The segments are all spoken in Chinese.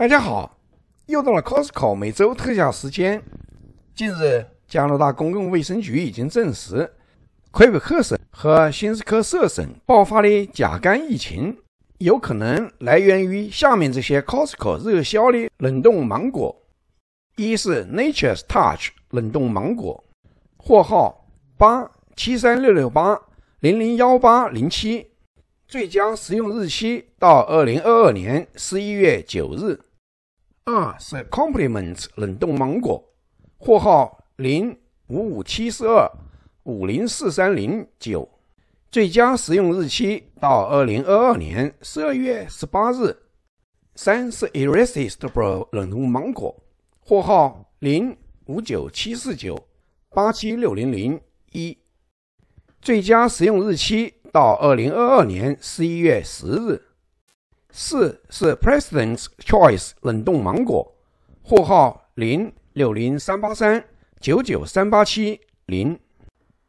大家好，又到了 Costco 每周特价时间。近日，加拿大公共卫生局已经证实，魁北克省和新斯科舍省爆发的甲肝疫情，有可能来源于下面这些 Costco 热销的冷冻芒果。一是 Nature's Touch 冷冻芒果，货号八七三六六八零零幺八零七，最佳食用日期到二零二二年十一月九日。二是 Compliments 冷冻芒果，货号零五五七四二五零四三零九，最佳食用日期到二零二二年十二月十八日。三是 Irresistible 冷冻芒果，货号零五九七四九八七六零零一，最佳食用日期到二零二二年十一月十日。四是 President's Choice 冷冻芒果，货号零六零三八三九九三八七零，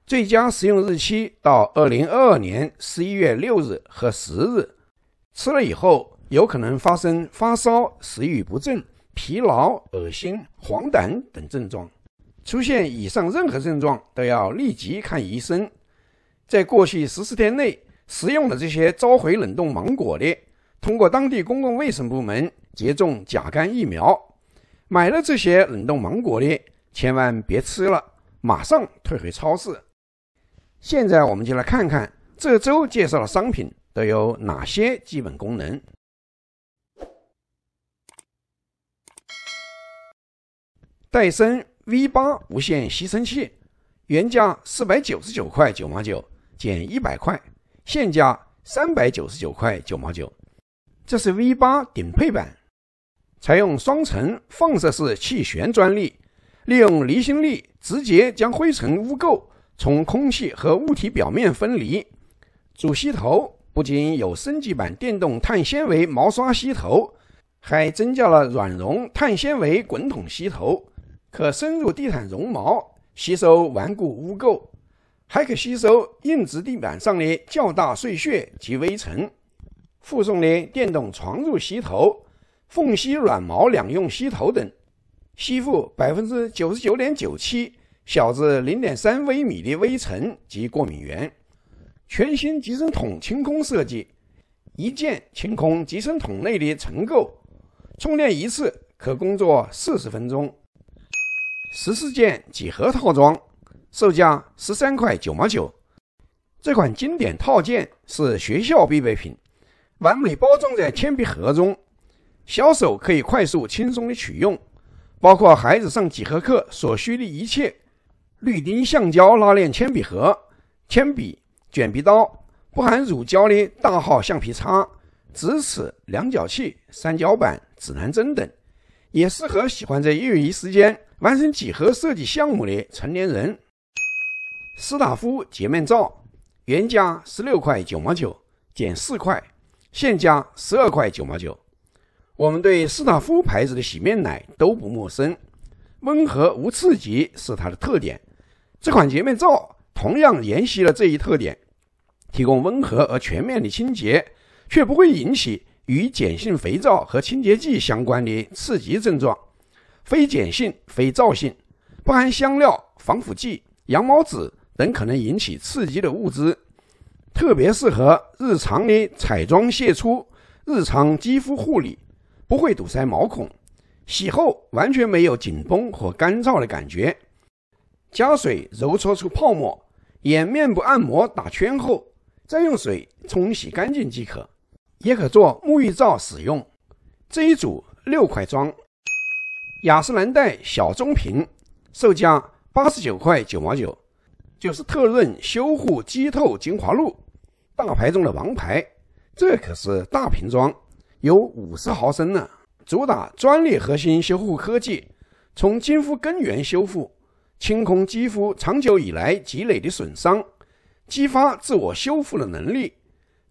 最佳食用日期到二零二二年十一月六日和十日。吃了以后有可能发生发烧、食欲不振、疲劳、恶心、黄疸等症状。出现以上任何症状都要立即看医生。在过去十四天内食用了这些召回冷冻芒果的。通过当地公共卫生部门接种甲肝疫苗，买了这些冷冻芒果的千万别吃了，马上退回超市。现在我们就来看看这周介绍的商品都有哪些基本功能。戴森 V 八无线吸尘器，原价四百九十九块九毛九，减一百块，现价三百九十九块九毛九。这是 V 八顶配版，采用双层放射式气旋专利，利用离心力直接将灰尘污垢从空气和物体表面分离。主吸头不仅有升级版电动碳纤维毛刷吸头，还增加了软绒碳纤维滚筒吸头，可深入地毯绒毛吸收顽固污垢，还可吸收硬质地板上的较大碎屑及微尘。附送的电动床褥吸头、缝隙软毛两用吸头等，吸附百分之九十九点九七小至零点三微米的微尘及过敏源。全新集成筒清空设计，一键清空集成筒内的尘垢，充电一次可工作四十分钟。十四件几何套装，售价十三块九毛九。这款经典套件是学校必备品。完美包装在铅笔盒中，小手可以快速轻松的取用，包括孩子上几何课所需的一切：绿钉、橡胶拉链铅笔盒、铅笔、卷笔刀、不含乳胶的大号橡皮擦、直尺、量角器、三角板、指南针等，也适合喜欢在业余时间完成几何设计项目的成年人。斯塔夫洁面皂，原价十六块九毛九，减四块。现价十二块九毛九。我们对斯塔夫牌子的洗面奶都不陌生，温和无刺激是它的特点。这款洁面皂同样沿袭了这一特点，提供温和而全面的清洁，却不会引起与碱性肥皂和清洁剂相关的刺激症状。非碱性、非皂性，不含香料、防腐剂、羊毛脂等可能引起刺激的物质。特别适合日常的彩妆卸出、日常肌肤护理，不会堵塞毛孔，洗后完全没有紧绷和干燥的感觉。加水揉搓出泡沫，沿面部按摩打圈后，再用水冲洗干净即可。也可做沐浴皂使用。这一组六块装，雅诗兰黛小棕瓶，售价八十九块九毛九，就是特润修护肌透精华露。大牌中的王牌，这可是大瓶装，有五十毫升呢。主打专利核心修护科技，从肌肤根源修复，清空肌肤长久以来积累的损伤，激发自我修复的能力。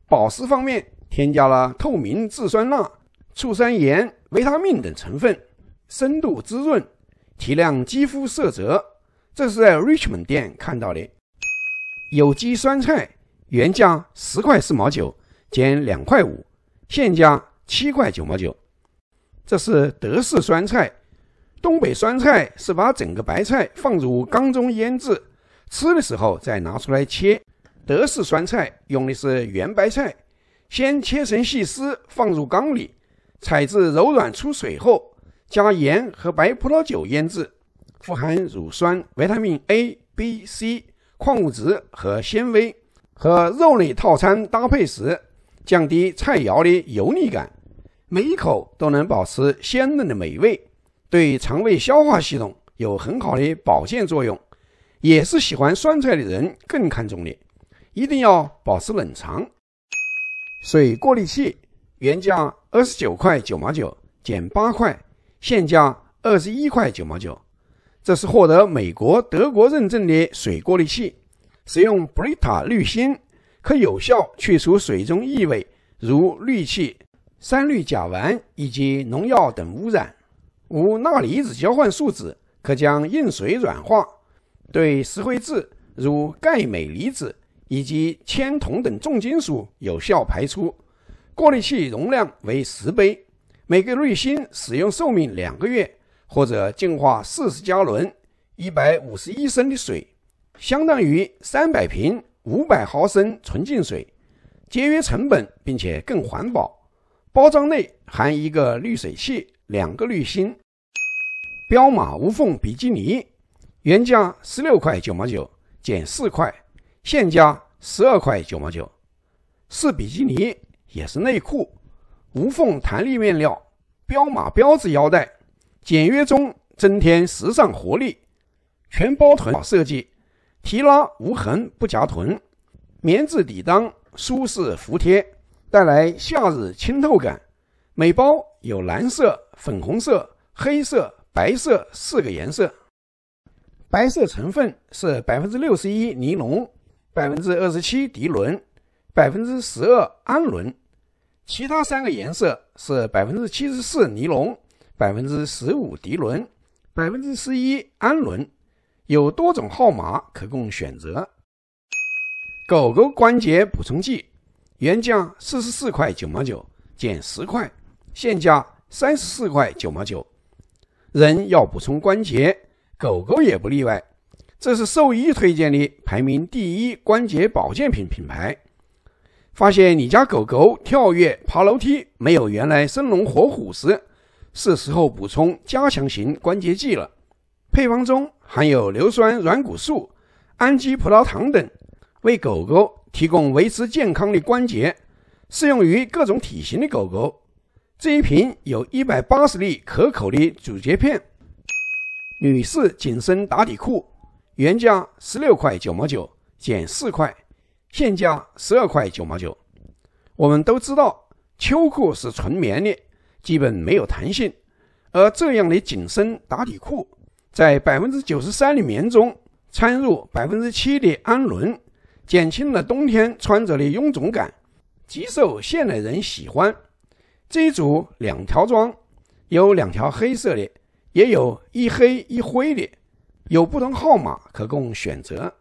保湿方面添加了透明质酸钠、醋酸盐、维他命等成分，深度滋润，提亮肌肤色泽。这是在 Richmond 店看到的有机酸菜。原价十块四毛九，减两块五，现价七块九毛九。这是德式酸菜。东北酸菜是把整个白菜放入缸中腌制，吃的时候再拿出来切。德式酸菜用的是圆白菜，先切成细丝放入缸里，采至柔软出水后，加盐和白葡萄酒腌制。富含乳酸、维他命 A、B、C、矿物质和纤维。和肉类套餐搭配时，降低菜肴的油腻感，每一口都能保持鲜嫩的美味，对肠胃消化系统有很好的保健作用，也是喜欢酸菜的人更看重的。一定要保持冷藏。水过滤器原价二十九块九毛九，减八块，现价二十一块九毛九。这是获得美国、德国认证的水过滤器。使用 Brita 滤芯可有效去除水中异味，如氯气、三氯甲烷以及农药等污染。无钠离子交换树脂可将硬水软化，对石灰质如钙、镁离子以及铅、铜等重金属有效排出。过滤器容量为十杯，每个滤芯使用寿命两个月，或者净化四十加仑（一百五十一升）的水。相当于三百瓶五百毫升纯净水，节约成本并且更环保。包装内含一个滤水器，两个滤芯。彪马无缝比基尼，原价十六块九毛九，减四块，现价十二块九毛九。是比基尼，也是内裤，无缝弹力面料，彪马标志腰带，简约中增添时尚活力，全包臀设计。提拉无痕不夹臀，棉质底裆舒适服帖，带来夏日清透感。每包有蓝色、粉红色、黑色、白色四个颜色。白色成分是百分之六十一尼龙、百分之二十七涤纶、百分之十二氨纶；其他三个颜色是百分之七十四尼龙、百分之十五涤纶、百分之十一氨纶。有多种号码可供选择。狗狗关节补充剂原价四十四块九毛九，减十块，现价三十四块九毛九。人要补充关节，狗狗也不例外。这是兽医推荐的排名第一关节保健品品牌。发现你家狗狗跳跃、爬楼梯没有原来生龙活虎时，是时候补充加强型关节剂了。配方中。含有硫酸软骨素、氨基葡萄糖等，为狗狗提供维持健康的关节，适用于各种体型的狗狗。这一瓶有一百八十粒可口的咀嚼片。女士紧身打底裤，原价十六块九毛九，减四块，现价十二块九毛九。我们都知道，秋裤是纯棉的，基本没有弹性，而这样的紧身打底裤。在百分之九十三的棉中掺入百分之七的氨纶，减轻了冬天穿着的臃肿感，极受现代人喜欢。这一组两条装，有两条黑色的，也有一黑一灰的，有不同号码可供选择。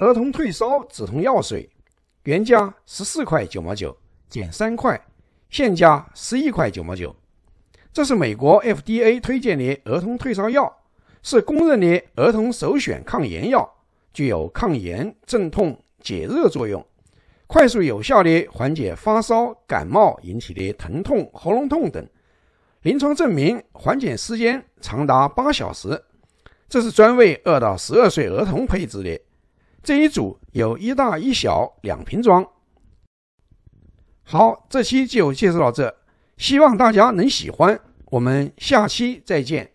儿童退烧止痛药水，原价十四块九毛九，减三块，现价十一块九毛九。这是美国 FDA 推荐的儿童退烧药，是公认的儿童首选抗炎药，具有抗炎、镇痛、解热作用，快速有效的缓解发烧、感冒引起的疼痛、喉咙痛等。临床证明，缓解时间长达八小时。这是专为二到十二岁儿童配置的，这一组有一大一小两瓶装。好，这期就介绍到这。希望大家能喜欢，我们下期再见。